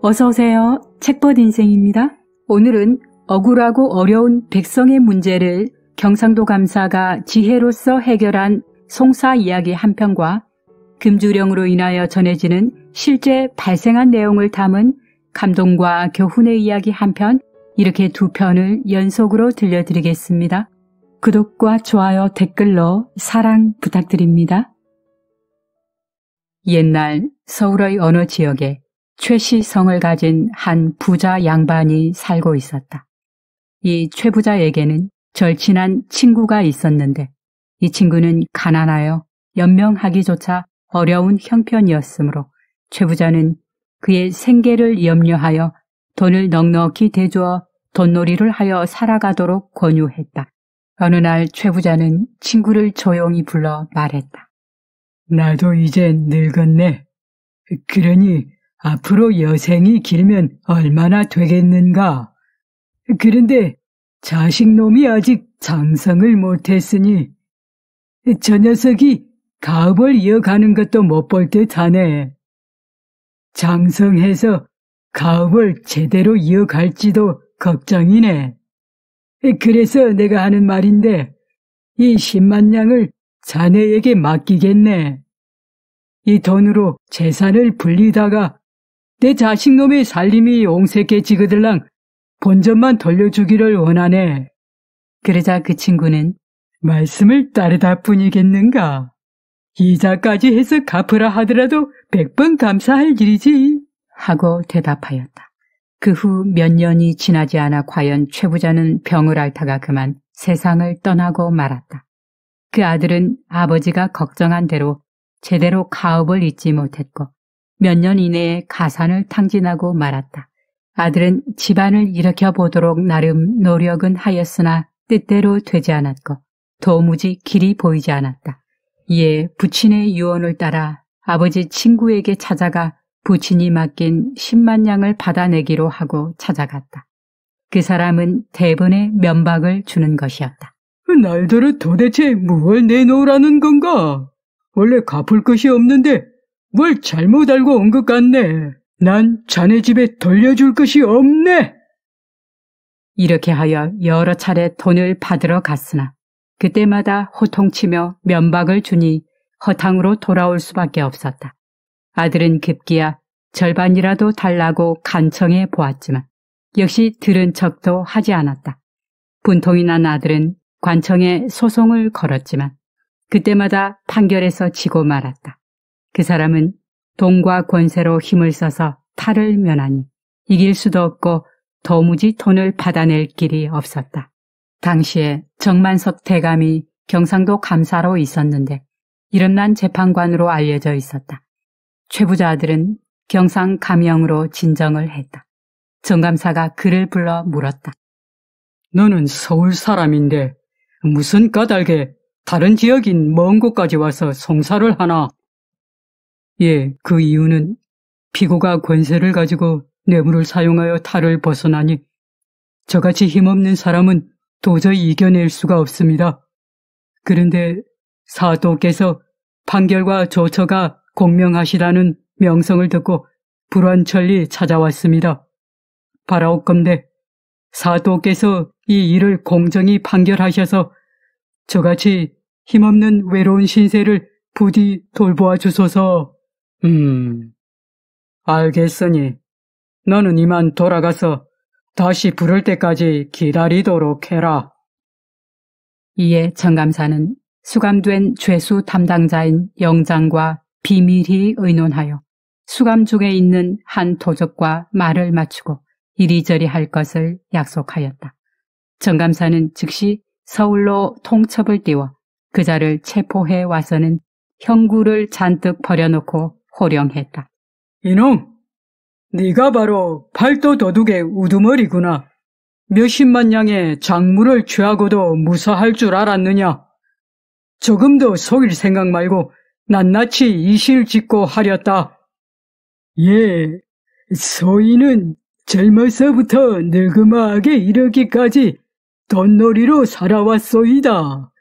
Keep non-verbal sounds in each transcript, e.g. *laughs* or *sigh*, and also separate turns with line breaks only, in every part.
어서오세요. 책벗 인생입니다. 오늘은 억울하고 어려운 백성의 문제를 경상도 감사가 지혜로서 해결한 송사 이야기 한 편과 금주령으로 인하여 전해지는 실제 발생한 내용을 담은 감동과 교훈의 이야기 한 편, 이렇게 두 편을 연속으로 들려드리겠습니다. 구독과 좋아요, 댓글로 사랑 부탁드립니다. 옛날 서울의 어느 지역에 최시성을 가진 한 부자 양반이 살고 있었다. 이 최부자에게는 절친한 친구가 있었는데 이 친구는 가난하여 연명하기조차 어려운 형편이었으므로 최부자는 그의 생계를 염려하여 돈을 넉넉히 대주어 돈놀이를 하여 살아가도록 권유했다. 어느 날 최부자는 친구를 조용히 불러 말했다. 나도 이제 늙었네. 그러니 앞으로 여생이 길면 얼마나 되겠는가. 그런데 자식놈이 아직 장성을 못했으니 저 녀석이 가업을 이어가는 것도 못 볼 듯하네. 장성해서 가업을 제대로 이어갈지도 걱정이네. 그래서 내가 하는 말인데 이 10만 냥을 자네에게 맡기겠네. 이 돈으로 재산을 불리다가 내 자식놈의 살림이 옹색해 지그들랑 본전만 돌려주기를 원하네. 그러자 그 친구는 말씀을 따르다 뿐이겠는가. 이자까지 해서 갚으라 하더라도 백번 감사할 일이지. 하고 대답하였다. 그 후 몇 년이 지나지 않아 과연 최부자는 병을 앓다가 그만 세상을 떠나고 말았다. 그 아들은 아버지가 걱정한 대로 제대로 가업을 잊지 못했고 몇년 이내에 가산을 탕진하고 말았다. 아들은 집안을 일으켜 보도록 나름 노력은 하였으나 뜻대로 되지 않았고 도무지 길이 보이지 않았다. 이에 부친의 유언을 따라 아버지 친구에게 찾아가 부친이 맡긴 10만 냥을 받아내기로 하고 찾아갔다. 그 사람은 대본에 면박을 주는 것이었다. 날들은 도대체 무엇 내놓으라는 건가? 원래 갚을 것이 없는데 뭘 잘못 알고 온 것 같네. 난 자네 집에 돌려줄 것이 없네. 이렇게 하여 여러 차례 돈을 받으러 갔으나 그때마다 호통치며 면박을 주니 허탕으로 돌아올 수밖에 없었다. 아들은 급기야 절반이라도 달라고 간청해 보았지만 역시 들은 척도 하지 않았다. 분통이 난 아들은 관청에 소송을 걸었지만 그때마다 판결에서 지고 말았다. 그 사람은 돈과 권세로 힘을 써서 탈을 면하니 이길 수도 없고 도무지 돈을 받아낼 길이 없었다. 당시에 정만석 대감이 경상도 감사로 있었는데 이름난 재판관으로 알려져 있었다. 최부자들은 경상 감형으로 진정을 했다. 정감사가 그를 불러 물었다. 너는 서울 사람인데 무슨 까닭에 다른 지역인 먼 곳까지 와서 송사를 하나? 예, 그 이유는 피고가 권세를 가지고 뇌물을 사용하여 탈을 벗어나니 저같이 힘없는 사람은 도저히 이겨낼 수가 없습니다. 그런데 사도께서 판결과 조처가 공명하시라는 명성을 듣고 불완천리 찾아왔습니다. 바라옵건대 사도께서 이 일을 공정히 판결하셔서 저같이 힘없는 외로운 신세를 부디 돌보아 주소서. 음, 알겠으니 너는 이만 돌아가서 다시 부를 때까지 기다리도록 해라. 이에 정감사는 수감된 죄수 담당자인 영장과 비밀히 의논하여 수감 중에 있는 한 도적과 말을 맞추고 이리저리 할 것을 약속하였다. 정감사는 즉시 서울로 통첩을 띄워 그 자를 체포해 와서는 형구를 잔뜩 버려놓고 호령했다. 이놈, 네가 바로 팔도 도둑의 우두머리구나. 몇십만 냥의 작물을 취하고도 무사할 줄 알았느냐? 조금도 속일 생각 말고 낱낱이 이실 짓고 하렸다. 예, 소인은 젊어서부터 늙음하게 이르기까지 돈놀이로 살아왔소이다.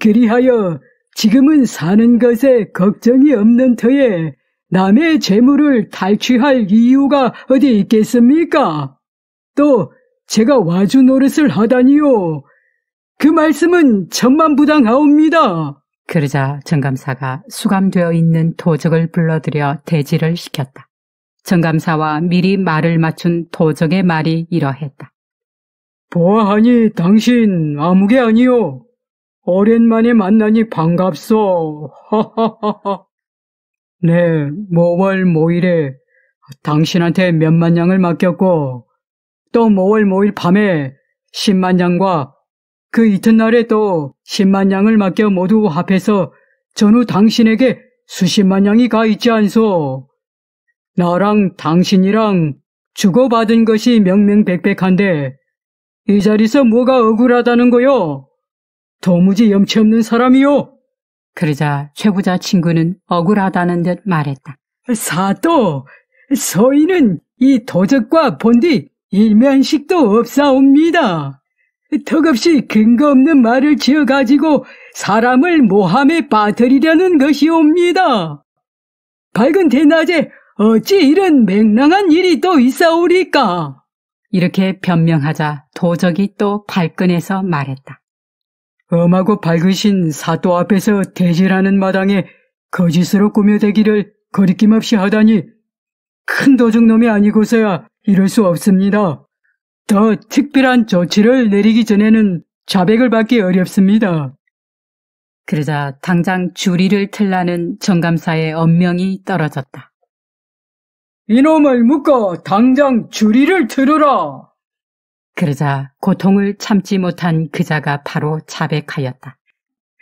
그리하여 지금은 사는 것에 걱정이 없는 터에 남의 재물을 탈취할 이유가 어디 있겠습니까? 또 제가 와주 노릇을 하다니요. 그 말씀은 천만부당하옵니다. 그러자 정감사가 수감되어 있는 도적을 불러들여 대지를 시켰다. 정감사와 미리 말을 맞춘 도적의 말이 이러했다. 보아하니 당신 아무게아니오 오랜만에 만나니 반갑소. 하하하하. 네, 5월 모일에 당신한테 몇만 냥을 맡겼고 또 5월 모일 밤에 10만 냥과그 이튿날에 또 10만 냥을 맡겨 모두 합해서 전후 당신에게 수십만 냥이가 있지 않소. 나랑 당신이랑 주고받은 것이 명명백백한데 이 자리에서 뭐가 억울하다는 거요? 도무지 염치 없는 사람이요. 그러자 최부자 친구는 억울하다는 듯 말했다. 사또, 소인은 이 도적과 본디 일면식도 없사옵니다. 턱없이 근거 없는 말을 지어가지고 사람을 모함에 빠뜨리려는 것이옵니다. 밝은 대낮에 어찌 이런 맹랑한 일이 또 있사오리까? 이렇게 변명하자 도적이 또 발끈해서 말했다. 엄하고 밝으신 사또 앞에서 대질하는 마당에 거짓으로 꾸며대기를 거리낌 없이 하다니 큰 도둑놈이 아니고서야 이럴 수 없습니다. 더 특별한 조치를 내리기 전에는 자백을 받기 어렵습니다. 그러자 당장 주리를 틀라는 정감사의 엄명이 떨어졌다. 이놈을 묶어 당장 주리를 틀으라! 그러자 고통을 참지 못한 그자가 바로 자백하였다.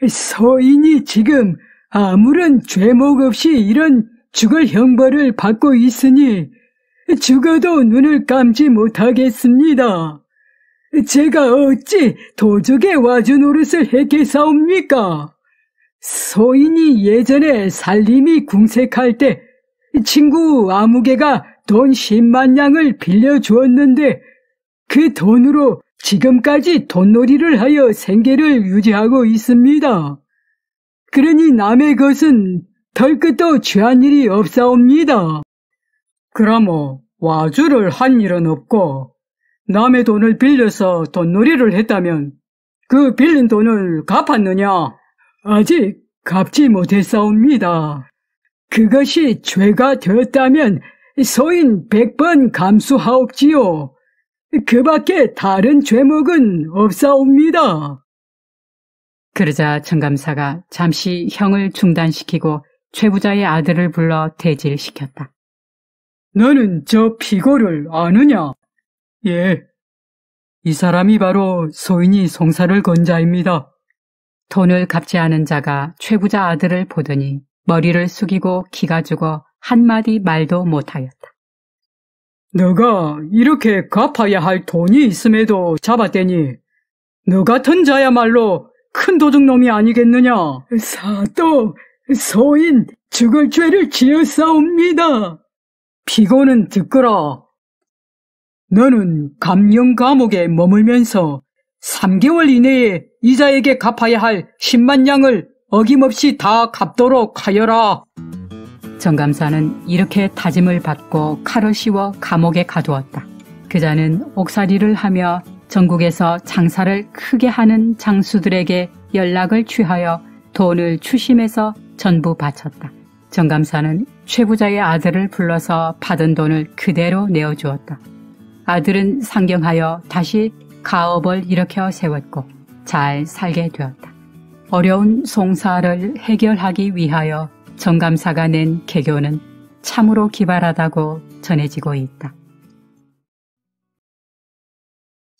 서인이 지금 아무런 죄목 없이 이런 죽을 형벌을 받고 있으니 죽어도 눈을 감지 못하겠습니다. 제가 어찌 도적의 와주 노릇을 했겠사옵니까? 소인이 예전에 살림이 궁색할 때 친구 아무개가 돈 10만 냥을 빌려주었는데 그 돈으로 지금까지 돈놀이를 하여 생계를 유지하고 있습니다. 그러니 남의 것은 덜끝도 취한 일이 없사옵니다. 그러므 와주를 한 일은 없고 남의 돈을 빌려서 돈놀이를 했다면 그 빌린 돈을 갚았느냐? 아직 갚지 못했사옵니다. 그것이 죄가 되었다면 소인 백번 감수하옵지요. 그 밖에 다른 죄목은 없사옵니다. 그러자 청감사가 잠시 형을 중단시키고 최부자의 아들을 불러 대질시켰다. 너는 저 피고를 아느냐? 예. 이 사람이 바로 소인이 송사를 건 자입니다. 돈을 갚지 않은 자가 최부자 아들을 보더니 머리를 숙이고 기가 죽어 한마디 말도 못하였다. 너가 이렇게 갚아야 할 돈이 있음에도 잡아대니 너 같은 자야말로 큰 도둑놈이 아니겠느냐? 사또, 소인, 죽을 죄를 지었사옵니다. 피고는 듣거라. 너는 감령 감옥에 머물면서 3개월 이내에 이자에게 갚아야 할 10만 양을 어김없이 다 갚도록 하여라. 정감사는 이렇게 다짐을 받고 칼을 씌워 감옥에 가두었다. 그자는 옥살이를 하며 전국에서 장사를 크게 하는 장수들에게 연락을 취하여 돈을 추심해서 전부 바쳤다. 정감사는 최부자의 아들을 불러서 받은 돈을 그대로 내어주었다. 아들은 상경하여 다시 가업을 일으켜 세웠고 잘 살게 되었다. 어려운 송사를 해결하기 위하여 정감사가 낸 개교는 참으로 기발하다고 전해지고 있다.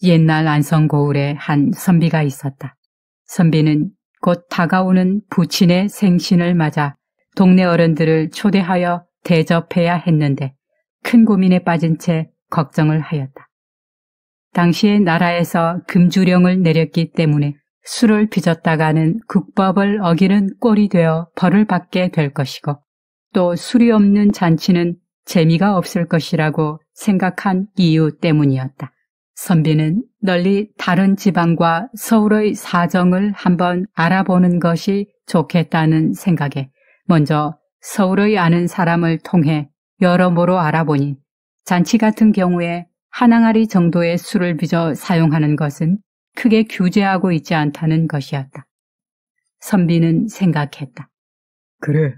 옛날 안성고을에 한 선비가 있었다. 선비는 곧 다가오는 부친의 생신을 맞아 동네 어른들을 초대하여 대접해야 했는데 큰 고민에 빠진 채 걱정을 하였다. 당시에 나라에서 금주령을 내렸기 때문에 술을 빚었다가는 국법을 어기는 꼴이 되어 벌을 받게 될 것이고 또 술이 없는 잔치는 재미가 없을 것이라고 생각한 이유 때문이었다. 선비는 널리 다른 지방과 서울의 사정을 한번 알아보는 것이 좋겠다는 생각에 먼저 서울의 아는 사람을 통해 여러모로 알아보니 잔치 같은 경우에 한 항아리 정도의 술을 빚어 사용하는 것은 크게 규제하고 있지 않다는 것이었다. 선비는 생각했다. 그래,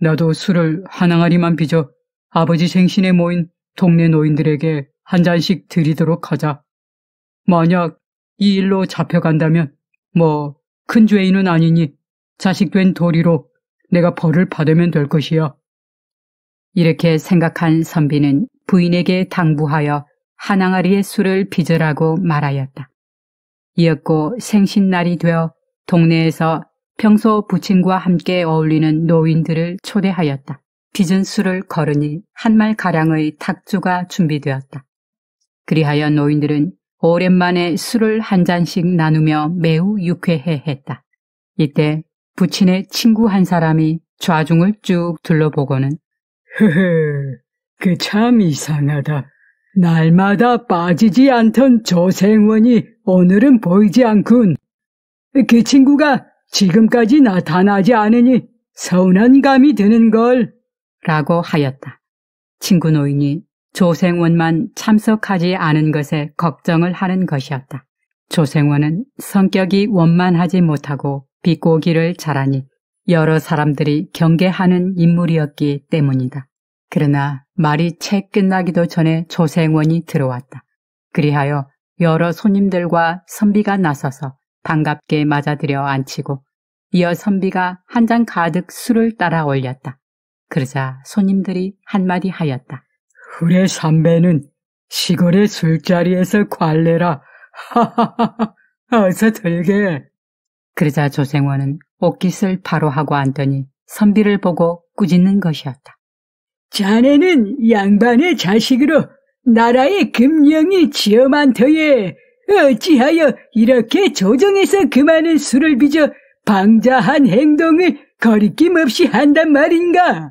나도 술을 한 항아리만 빚어 아버지 생신에 모인 동네 노인들에게 한 잔씩 드리도록 하자. 만약 이 일로 잡혀간다면 뭐 큰 죄인은 아니니 자식된 도리로 내가 벌을 받으면 될 것이야. 이렇게 생각한 선비는 부인에게 당부하여 한 항아리의 술을 빚으라고 말하였다. 이었고 생신날이 되어 동네에서 평소 부친과 함께 어울리는 노인들을 초대하였다. 빚은 술을 거르니 한말 가량의 탁주가 준비되었다. 그리하여 노인들은 오랜만에 술을 한 잔씩 나누며 매우 유쾌해 했다. 이때 부친의 친구 한 사람이 좌중을 쭉 둘러보고는 흐흐 그참 이상하다. 날마다 빠지지 않던 조생원이 오늘은 보이지 않군. 그 친구가 지금까지 나타나지 않으니 서운한 감이 드는 걸. 라고 하였다. 친구 노인이 조생원만 참석하지 않은 것에 걱정을 하는 것이었다. 조생원은 성격이 원만하지 못하고 비꼬기를 잘하니 여러 사람들이 경계하는 인물이었기 때문이다. 그러나 말이 채 끝나기도 전에 조생원이 들어왔다. 그리하여 여러 손님들과 선비가 나서서 반갑게 맞아들여 앉히고 이어 선비가 한 잔 가득 술을 따라 올렸다. 그러자 손님들이 한마디 하였다. 그래 선배는 시골의 술자리에서 관례라. 하하하하 *laughs* 어서 들게. 그러자 조생원은 옷깃을 바로 하고 앉더니 선비를 보고 꾸짖는 것이었다. 자네는 양반의 자식으로 나라의 금령이 지엄한 터에 어찌하여 이렇게 조정에서 그 많은 수를 빚어 방자한 행동을 거리낌 없이 한단 말인가?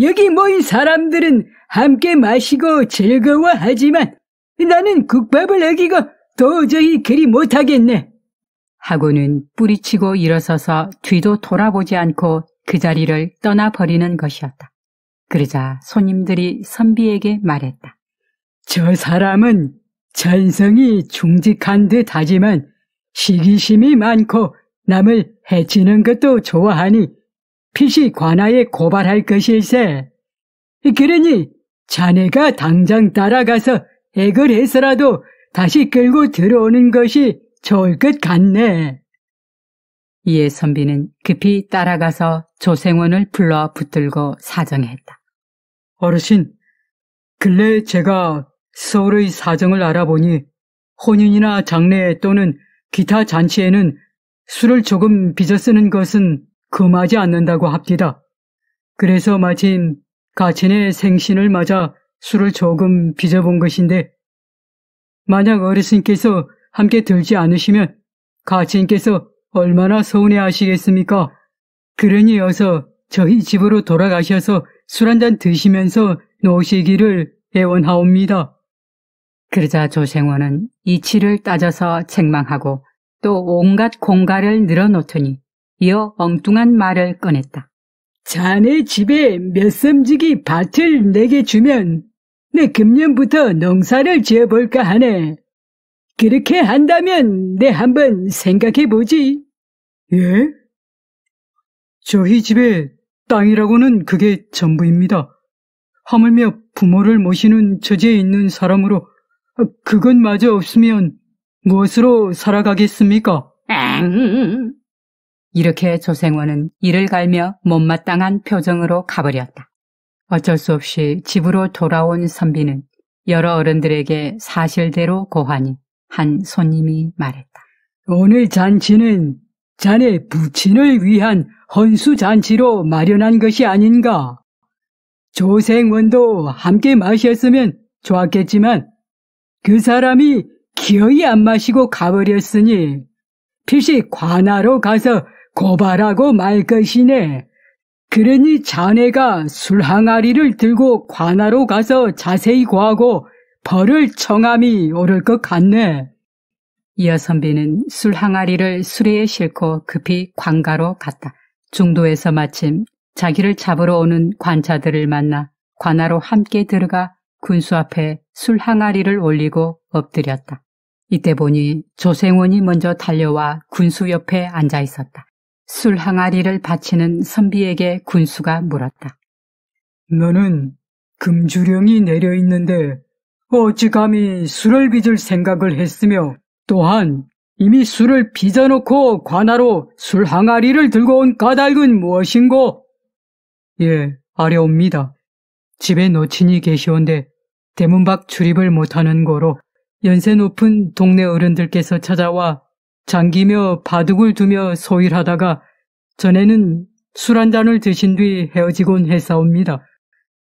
여기 모인 사람들은 함께 마시고 즐거워하지만 나는 국밥을 어기고 도저히 그리 못하겠네. 하고는 뿌리치고 일어서서 뒤도 돌아보지 않고 그 자리를 떠나버리는 것이었다. 그러자 손님들이 선비에게 말했다. 저 사람은 전성이 중직한 듯 하지만 시기심이 많고 남을 해치는 것도 좋아하니 피시 관아에 고발할 것일세. 그러니 자네가 당장 따라가서 액을 해서라도 다시 끌고 들어오는 것이 좋을 것 같네. 이에 선비는 급히 따라가서 조생원을 불러 붙들고 사정했다. 어르신, 근래 제가 서울의 사정을 알아보니 혼인이나 장례 또는 기타 잔치에는 술을 조금 빚어 쓰는 것은 금하지 않는다고 합디다. 그래서 마침 가친의 생신을 맞아 술을 조금 빚어본 것인데 만약 어르신께서 함께 들지 않으시면 가친께서 얼마나 서운해 하시겠습니까? 그러니 어서 저희 집으로 돌아가셔서 술 한 잔 드시면서 노시기를 애원하옵니다. 그러자 조생원은 이치를 따져서 책망하고 또 온갖 공갈을 늘어놓더니 이어 엉뚱한 말을 꺼냈다. 자네 집에 몇섬지기 밭을 내게 주면 내 금년부터 농사를 지어볼까 하네. 그렇게 한다면 내 한번 생각해보지. 예? 저희 집에 땅이라고는 그게 전부입니다. 하물며 부모를 모시는 처지에 있는 사람으로 그것마저 없으면 무엇으로 살아가겠습니까? 앙. 이렇게 조생원은 이를 갈며 못마땅한 표정으로 가버렸다. 어쩔 수 없이 집으로 돌아온 선비는 여러 어른들에게 사실대로 고하니 한 손님이 말했다. 오늘 잔치는 자네 부친을 위한 헌수 잔치로 마련한 것이 아닌가. 조생원도 함께 마셨으면 좋았겠지만 그 사람이 기어이 안 마시고 가버렸으니 필시 관하로 가서 고발하고 말 것이네. 그러니 자네가 술항아리를 들고 관하로 가서 자세히 구하고 벌을 청함이 오를 것 같네. 이어 선비는 술항아리를 수레에 싣고 급히 관가로 갔다. 중도에서 마침 자기를 잡으러 오는 관차들을 만나 관하로 함께 들어가 군수 앞에 술 항아리를 올리고 엎드렸다. 이때 보니 조생원이 먼저 달려와 군수 옆에 앉아 있었다. 술 항아리를 바치는 선비에게 군수가 물었다. 너는 금주령이 내려 있는데 어찌 감히 술을 빚을 생각을 했으며 또한 이미 술을 빚어놓고 관하로 술 항아리를 들고 온 까닭은 무엇인고? 예, 아려옵니다. 집에 노친이 계시온데 대문 밖 출입을 못하는 고로 연세 높은 동네 어른들께서 찾아와 잠기며 바둑을 두며 소일하다가 전에는 술 한 잔을 드신 뒤 헤어지곤 했사옵니다.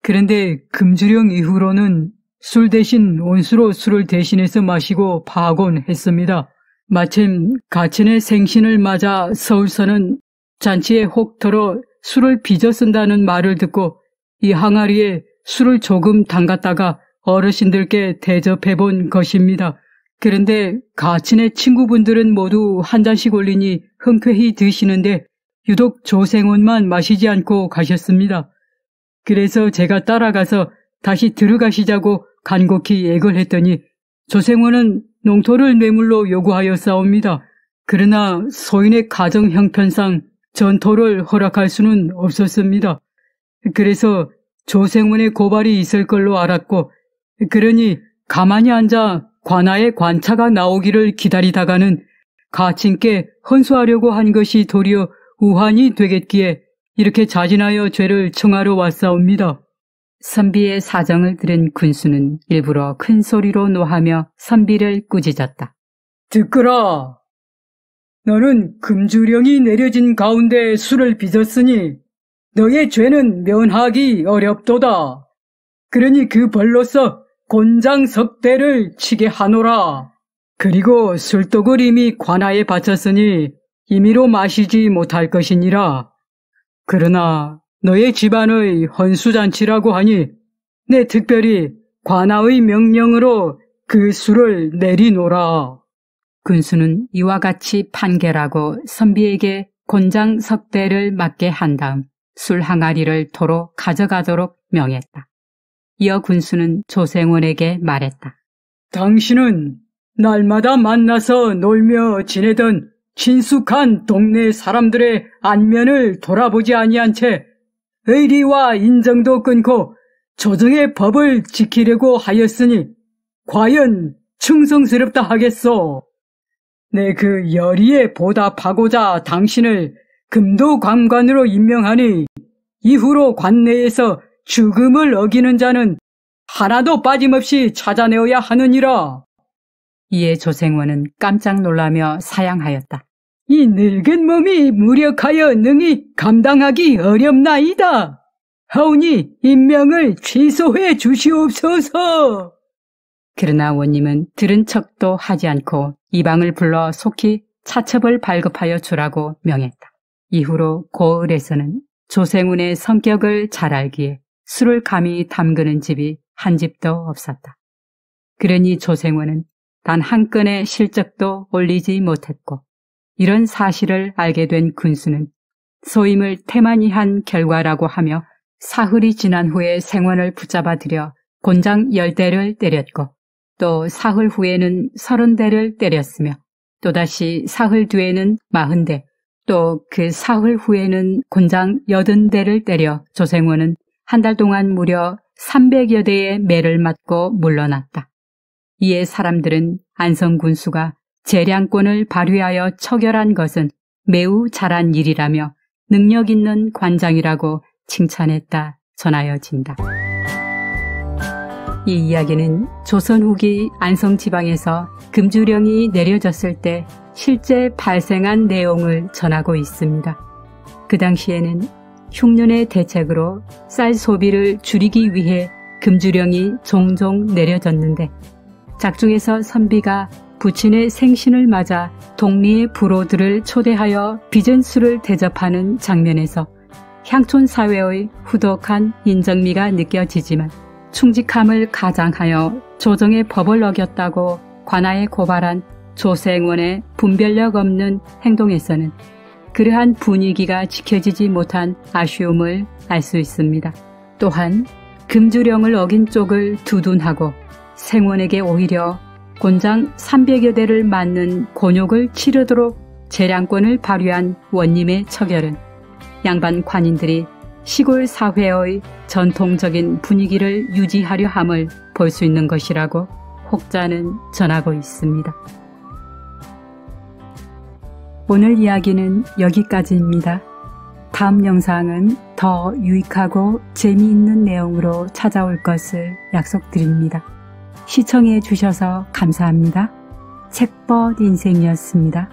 그런데 금주령 이후로는 술 대신 온수로 술을 대신해서 마시고 파곤 했습니다. 마침 가친의 생신을 맞아 서울서는 잔치에 혹 들어 술을 빚어 쓴다는 말을 듣고 이 항아리에 술을 조금 담갔다가 어르신들께 대접해 본 것입니다. 그런데 가친의 친구분들은 모두 한 잔씩 올리니 흔쾌히 드시는데 유독 조생온만 마시지 않고 가셨습니다. 그래서 제가 따라가서 다시 들어가시자고 간곡히 예고를 했더니 조생원은 농토를 뇌물로 요구하여 싸웁니다. 그러나 소인의 가정 형편상 전토를 허락할 수는 없었습니다. 그래서 조생문의 고발이 있을 걸로 알았고 그러니 가만히 앉아 관아의 관차가 나오기를 기다리다가는 가친께 헌수하려고 한 것이 도리어 우환이 되겠기에 이렇게 자진하여 죄를 청하러 왔사옵니다. 선비의 사정을 들은 군수는 일부러 큰 소리로 노하며 선비를 꾸짖었다. 듣거라! 너는 금주령이 내려진 가운데 술을 빚었으니 너의 죄는 면하기 어렵도다. 그러니 그 벌로서 곤장 석대를 치게 하노라. 그리고 술독을 이미 관하에 바쳤으니 임의로 마시지 못할 것이니라. 그러나 너의 집안의 헌수잔치라고 하니 내 특별히 관하의 명령으로 그 술을 내리노라. 군수는 이와 같이 판결하고 선비에게 곤장 석대를 맞게 한 다음 술 항아리를 도로 가져가도록 명했다. 이어 군수는 조생원에게 말했다. 당신은 날마다 만나서 놀며 지내던 친숙한 동네 사람들의 안면을 돌아보지 아니한 채 의리와 인정도 끊고 조정의 법을 지키려고 하였으니 과연 충성스럽다 하겠소. 내 그 열의에 보답하고자 당신을 금도감관으로 임명하니 이후로 관내에서 죽음을 어기는 자는 하나도 빠짐없이 찾아내어야 하느니라. 이에 조생원은 깜짝 놀라며 사양하였다. 이 늙은 몸이 무력하여 능히 감당하기 어렵나이다. 하오니 임명을 취소해 주시옵소서. 그러나 원님은 들은 척도 하지 않고 이방을 불러 속히 차첩을 발급하여 주라고 명했다. 이후로 고을에서는 조생운의 성격을 잘 알기에 술을 감히 담그는 집이 한 집도 없었다. 그러니 조생원은 단 한 건의 실적도 올리지 못했고 이런 사실을 알게 된 군수는 소임을 태만히 한 결과라고 하며 사흘이 지난 후에 생원을 붙잡아 들여 곤장 열대를 때렸고 또 사흘 후에는 서른 대를 때렸으며 또다시 사흘 뒤에는 마흔 대, 또그 사흘 후에는 곤장 여든 대를 때려 조생원은 한 달 동안 무려 300여 대의 매를 맞고 물러났다. 이에 사람들은 안성 군수가 재량권을 발휘하여 처결한 것은 매우 잘한 일이라며 능력 있는 관장이라고 칭찬했다 전하여진다. 이 이야기는 조선 후기 안성 지방에서 금주령이 내려졌을 때 실제 발생한 내용을 전하고 있습니다. 그 당시에는 흉년의 대책으로 쌀 소비를 줄이기 위해 금주령이 종종 내려졌는데 작중에서 선비가 부친의 생신을 맞아 동리의 부로들을 초대하여 비전술을 대접하는 장면에서 향촌 사회의 후덕한 인정미가 느껴지지만 충직함을 가장하여 조정의 법을 어겼다고 관아에 고발한 조생원의 분별력 없는 행동에서는 그러한 분위기가 지켜지지 못한 아쉬움을 알 수 있습니다. 또한 금주령을 어긴 쪽을 두둔하고 생원에게 오히려 곤장 300여 대를 맞는 곤욕을 치르도록 재량권을 발휘한 원님의 처결은 양반 관인들이 시골 사회의 전통적인 분위기를 유지하려 함을 볼 수 있는 것이라고 혹자는 전하고 있습니다. 오늘 이야기는 여기까지입니다. 다음 영상은 더 유익하고 재미있는 내용으로 찾아올 것을 약속드립니다. 시청해 주셔서 감사합니다. 책벗 인생이었습니다.